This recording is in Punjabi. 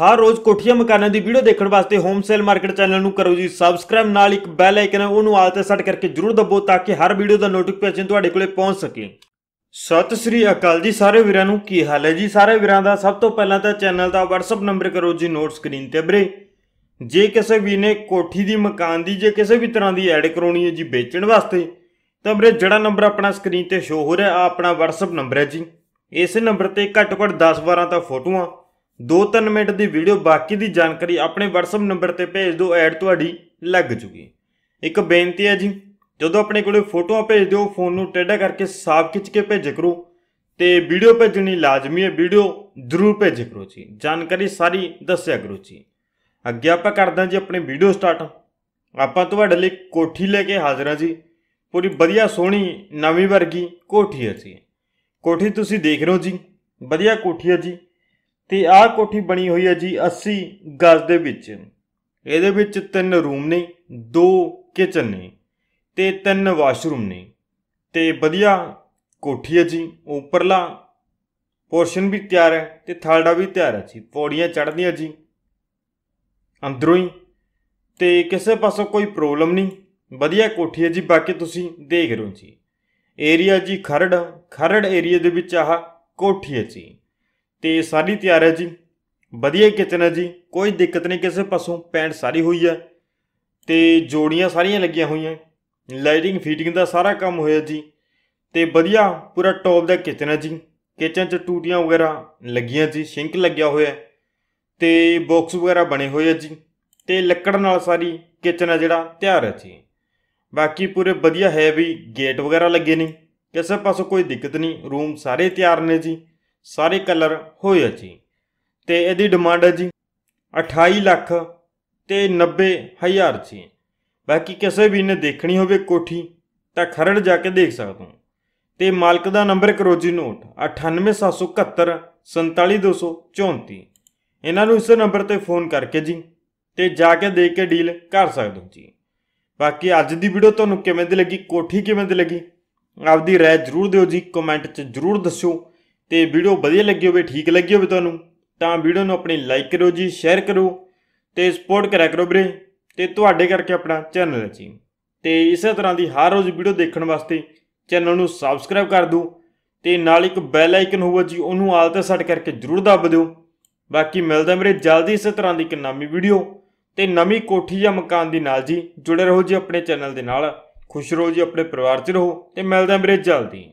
ਹਰ ਰੋਜ਼ ਕੋਠੀਆਂ ਮਕਾਨਾਂ ਦੀ ਵੀਡੀਓ ਦੇਖਣ ਵਾਸਤੇ ਹੋਮ ਸੇਲ ਮਾਰਕੀਟ ਚੈਨਲ ਨੂੰ ਕਰੋ ਜੀ ਸਬਸਕ੍ਰਾਈਬ ਨਾਲ ਇੱਕ ਬੈਲ ਆਈਕਨ ਹੈ ਉਹਨੂੰ ਆਲ ਤੇ ਸੈੱਟ ਕਰਕੇ ਜਰੂਰ ਦਬੋ ਤਾਂ ਕਿ ਹਰ ਵੀਡੀਓ ਦਾ ਨੋਟੀਫਿਕੇਸ਼ਨ ਤੁਹਾਡੇ ਕੋਲੇ ਪਹੁੰਚ ਸਕੇ ਸਤਿ ਸ੍ਰੀ ਅਕਾਲ ਜੀ ਸਾਰੇ ਵੀਰਾਂ ਨੂੰ ਕੀ ਹਾਲ ਹੈ ਜੀ ਸਾਰੇ ਵੀਰਾਂ ਦਾ ਸਭ ਤੋਂ ਪਹਿਲਾਂ ਤਾਂ ਚੈਨਲ ਦਾ WhatsApp ਨੰਬਰ ਕਰੋ ਜੀ ਨੋਟ ਸਕਰੀਨ ਤੇ ਬਰੇ ਜੇ ਕਿਸੇ ਵੀ ਨੇ ਕੋਠੀ ਦੀ ਮਕਾਨ ਦੀ ਜੇ ਕਿਸੇ ਵੀ ਤਰ੍ਹਾਂ ਦੀ ਐਡ ਕਰਾਉਣੀ ਹੈ ਜੀ ਵੇਚਣ ਵਾਸਤੇ ਤਾਂ ਮੇਰੇ ਜਿਹੜਾ ਨੰਬਰ ਆਪਣਾ ਸਕਰੀਨ ਤੇ ਸ਼ੋ ਹੋ ਰਿਹਾ ਆ ਆਪਣਾ WhatsApp ਨੰਬਰ ਹੈ ਜੀ ਇਸ ਨੰਬਰ ਤੇ ਘੱਟੋ ਘੱਟ 10 12 ਤਾਂ ਫੋਟੋਆਂ 2-3 ਮਿੰਟ ਦੀ ਵੀਡੀਓ ਬਾਕੀ ਦੀ ਜਾਣਕਾਰੀ ਆਪਣੇ WhatsApp ਨੰਬਰ ਤੇ ਭੇਜ ਦਿਓ ਐਡ ਤੁਹਾਡੀ ਲੱਗ ਜੂਗੀ ਇੱਕ ਬੇਨਤੀ ਹੈ ਜੀ ਜਦੋਂ ਆਪਣੇ ਕੋਲੇ ਫੋਟੋਆਂ ਭੇਜ ਦਿਓ ਫੋਨ ਨੂੰ ਟੇਢਾ ਕਰਕੇ ਸਾਫ਼ ਖਿੱਚ ਕੇ ਭੇਜ ਕਰੋ ਤੇ ਵੀਡੀਓ ਭੇਜਣੀ ਲਾਜ਼ਮੀ ਹੈ ਵੀਡੀਓ ਜ਼ਰੂਰ ਭੇਜ ਕਰੋ ਜੀ ਜਾਣਕਾਰੀ ਸਾਰੀ ਦੱਸਿਆ ਕਰੋ ਜੀ ਅੱਗੇ ਆਪਾਂ ਕਰਦਾ ਜੀ ਆਪਣੇ ਵੀਡੀਓ ਸਟਾਰਟ ਆਪਾਂ ਤੁਹਾਡੇ ਲਈ ਕੋਠੀ ਲੈ ਕੇ ਹਾਜ਼ਰ ਹਾਂ ਜੀ ਪੂਰੀ ਵਧੀਆ ਸੋਹਣੀ ਨਵੀਂ ਵਰਗੀ ਕੋਠੀ ਹੈ ਜੀ ਕੋਠੀ ਤੁਸੀਂ ਦੇਖ ਰਹੇ ਹੋ ਜੀ ਵਧੀਆ ਕੋਠੀ ਹੈ ਜੀ ਤੇ ਆਹ ਕੋਠੀ ਬਣੀ ਹੋਈ ਹੈ ਜੀ 80 ਗੱਜ ਦੇ ਵਿੱਚ ਇਹਦੇ ਵਿੱਚ ਤਿੰਨ ਰੂਮ ਨੇ ਦੋ ਕਿਚਨ ਨੇ ਤੇ ਤਿੰਨ ਵਾਸ਼ਰੂਮ ਨੇ ਤੇ ਵਧੀਆ ਕੋਠੀ ਹੈ ਜੀ ਉੱਪਰਲਾ ਪੋਰਸ਼ਨ ਵੀ ਤਿਆਰ ਹੈ ਤੇ ਥਲੜਾ ਵੀ ਤਿਆਰ ਹੈ ਜੀ ਪੌੜੀਆਂ ਚੜ੍ਹਦੀਆਂ ਜੀ ਅੰਦਰੋਂ ਹੀ ਤੇ ਕਿਸੇ ਪਾਸੋਂ ਕੋਈ ਪ੍ਰੋਬਲਮ ਨਹੀਂ ਵਧੀਆ ਕੋਠੀ ਹੈ ਜੀ ਬਾਕੀ ਤੁਸੀਂ ਦੇਖ ਰਹੇ ਹੋ ਜੀ ਏਰੀਆ ਜੀ ਖਰੜ ਖਰੜ ਏਰੀਆ ਦੇ ਵਿੱਚ ਆਹ ਕੋਠੀ ਹੈ ਜੀ ਤੇ ਸਾਰੀ ਤਿਆਰ ਹੈ ਜੀ ਵਧੀਆ ਕਿਚਨ ਹੈ ਜੀ ਕੋਈ ਦਿੱਕਤ ਨਹੀਂ ਕਿਸੇ ਪਾਸੋਂ ਪੈਂਟ ਸਾਰੀ ਹੋਈ ਹੈ ਤੇ ਜੋੜੀਆਂ ਸਾਰੀਆਂ ਲੱਗੀਆਂ ਹੋਈਆਂ ਲਾਈਟਿੰਗ ਫੀਟਿੰਗ ਦਾ ਸਾਰਾ ਕੰਮ ਹੋਇਆ ਜੀ ਤੇ ਵਧੀਆ ਪੂਰਾ ਟੌਪ ਦਾ ਕਿਚਨ ਹੈ ਜੀ ਕਿਚਨ 'ਚ ਟੂਟੀਆਂ ਵਗੈਰਾ ਲੱਗੀਆਂ ਜੀ ਸਿੰਕ ਲੱਗਿਆ ਹੋਇਆ ਤੇ ਬਾਕਸ ਵਗੈਰਾ ਬਣੇ ਹੋਏ ਆ ਜੀ ਤੇ ਲੱਕੜ ਨਾਲ ਸਾਰੀ ਕਿਚਨ ਹੈ ਜਿਹੜਾ ਤਿਆਰ ਹੈ ਜੀ ਬਾਕੀ ਪੂਰੇ ਵਧੀਆ ਹੈ ਵੀ ਗੇਟ ਵਗੈਰਾ ਲੱਗੇ ਨਹੀਂ ਕਿਸੇ ਪਾਸੋਂ ਕੋਈ ਦਿੱਕਤ ਨਹੀਂ ਰੂਮ ਸਾਰੇ ਤਿਆਰ ਨੇ ਜੀ ਸਾਰੇ ਕਲਰ ਹੋਏ ਆ ਜੀ ਤੇ ਇਹਦੀ ਡਿਮਾਂਡ ਹੈ ਜੀ 28 ਲੱਖ ਤੇ 90 ਹਜ਼ਾਰ ਜੀ ਬਾਕੀ ਕਿਸੇ ਵੀ ਨੇ ਦੇਖਣੀ ਹੋਵੇ ਕੋਠੀ ਤਾਂ ਖਰੜ ਜਾ ਕੇ ਦੇਖ ਸਕਦਾ ਤੇ ਮਾਲਕ ਦਾ ਨੰਬਰ ਕਰੋਜੀ ਨੋਟ 98771 47234 ਇਹਨਾਂ ਨੂੰ ਇਸ ਨੰਬਰ ਤੇ ਫੋਨ ਕਰਕੇ ਜੀ ਤੇ ਜਾ ਕੇ ਦੇਖ ਕੇ ਡੀਲ ਕਰ ਸਕਦੇ ਹੋ ਜੀ ਬਾਕੀ ਅੱਜ ਦੀ ਵੀਡੀਓ ਤੁਹਾਨੂੰ ਕਿਵੇਂ ਦੀ ਲੱਗੀ ਕੋਠੀ ਕਿਵੇਂ ਦੀ ਲੱਗੀ ਆਪਦੀ رائے ਜ਼ਰੂਰ ਦਿਓ ਜੀ ਕਮੈਂਟ 'ਚ ਜ਼ਰੂਰ ਦੱਸਿਓ ਤੇ ਵੀਡੀਓ ਵਧੀਆ ਲੱਗੀ ਹੋਵੇ ਠੀਕ ਲੱਗੀ ਹੋਵੇ ਤੁਹਾਨੂੰ ਤਾਂ ਵੀਡੀਓ ਨੂੰ ਆਪਣੀ ਲਾਈਕ ਕਰੋ ਜੀ ਸ਼ੇਅਰ ਕਰੋ ਤੇ ਸਪੋਰਟ ਕਰਿਆ ਕਰੋ ਵੀਰੇ ਤੇ ਤੁਹਾਡੇ ਕਰਕੇ ਆਪਣਾ ਚੈਨਲ ਹੈ ਜੀ ਤੇ ਇਸੇ ਤਰ੍ਹਾਂ ਦੀ ਹਰ ਰੋਜ਼ ਵੀਡੀਓ ਦੇਖਣ ਵਾਸਤੇ ਚੈਨਲ ਨੂੰ ਸਬਸਕ੍ਰਾਈਬ ਕਰ ਦਿਓ ਤੇ ਨਾਲ ਇੱਕ ਬੈਲ ਆਈਕਨ ਹੋਊਗਾ ਜੀ ਉਹਨੂੰ ਆਲ ਤੇ ਸੈੱਟ ਕਰਕੇ ਜਰੂਰ ਦੱਬ ਦਿਓ ਬਾਕੀ ਮਿਲਦਾ ਮੇਰੇ ਜਲਦੀ ਇਸੇ ਤਰ੍ਹਾਂ ਦੀ ਇੱਕ ਨਵੀਂ ਵੀਡੀਓ ਤੇ ਨਵੀਂ ਕੋਠੀ ਜਾਂ ਮਕਾਨ ਦੀ ਨਾਲ ਜੀ ਜੁੜੇ ਰਹੋ ਜੀ ਆਪਣੇ ਚੈਨਲ ਦੇ ਨਾਲ ਖੁਸ਼ ਰਹੋ ਜੀ ਆਪਣੇ ਪਰਿਵਾਰ 'ਚ ਰਹੋ ਤੇ ਮਿਲਦਾ ਮੇਰੇ ਜਲਦੀ